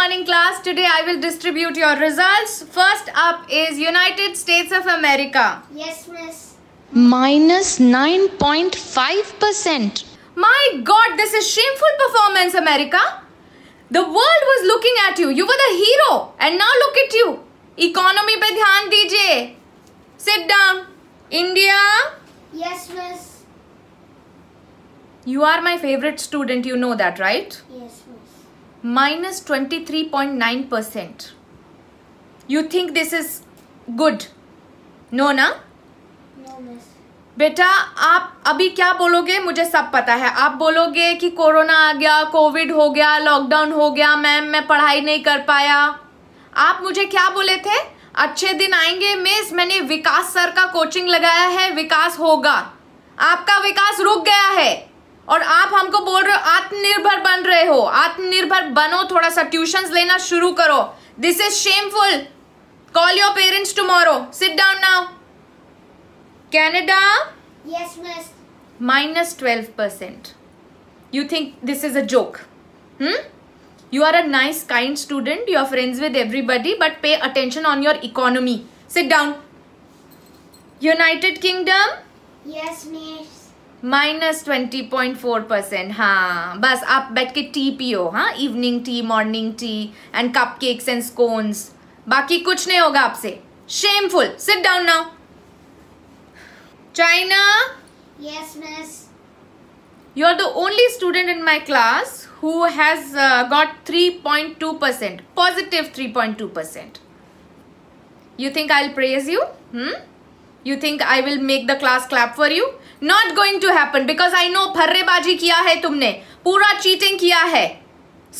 morning class. Today I will distribute your results. First up is United States of America. Yes, miss. Minus 9.5%. My god, this is shameful performance, America. The world was looking at you. You were the hero. And now look at you. Economy pe dhyan dijiye. Sit down. India. Yes, miss. You are my favorite student. You know that, right? Yes, miss. minus 23.9%. You think this is good? No ना? बेटा आप अभी क्या बोलोगे मुझे सब पता है आप बोलोगे कि कोरोना आ गया कोविड हो गया लॉकडाउन हो गया मैम मैं पढ़ाई नहीं कर पाया आप मुझे क्या बोले थे अच्छे दिन आएंगे मिस मैंने विकास सर का कोचिंग लगाया है विकास होगा आपका विकास रुक गया है और आप हमको बोल रहे हो हो आत्मनिर्भर बनो थोड़ा सा ट्यूशन लेना शुरू करो this is shameful call your parents tomorrow sit down now Canada yes miss minus 12%. You think this is a joke. Hmm? You are a nice, kind student. You are friends with everybody. But pay attention on your economy. Sit down. United Kingdom? Yes, miss. Minus twenty point four percent हाँ बस आप बैठ के tea पियो हाँ evening tea morning tea and cup cakes and scones बाकी कुछ नहीं होगा आपसे shameful sit down now China yes miss you are the only student in my class who has got three point two percent positive three point two percent you think I will praise you hmm you think I will make the class clap for you not going to happen because I know फर्रेबाजी किया है तुमने पूरा cheating किया है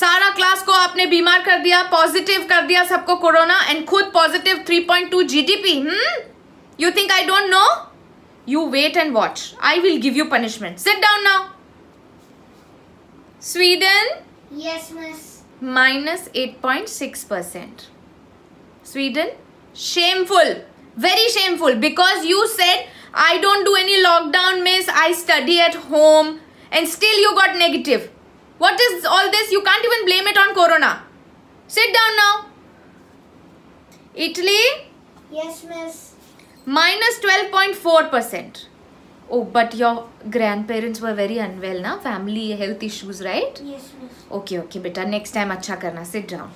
सारा class को आपने बीमार कर दिया पॉजिटिव कर दिया सबको कोरोना एंड खुद positive 3.2 P hmm you think I don't know you wait and watch I will give you punishment sit down now Sweden yes miss minus eight point six percent Sweden shameful very shameful because you said i don't do any lockdown miss i study at home and still you got negative what is all this you can't even blame it on corona sit down now italy yes miss minus 12.4 percent oh but your grandparents were very unwell na family health issues right yes miss okay okay beta next time acha karna sit down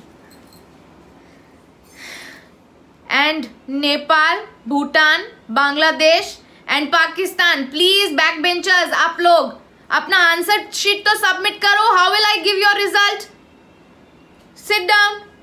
and Nepal Bhutan Bangladesh and Pakistan please back benchers आप लोग अपना answer sheet तो submit करो how will I give your result sit down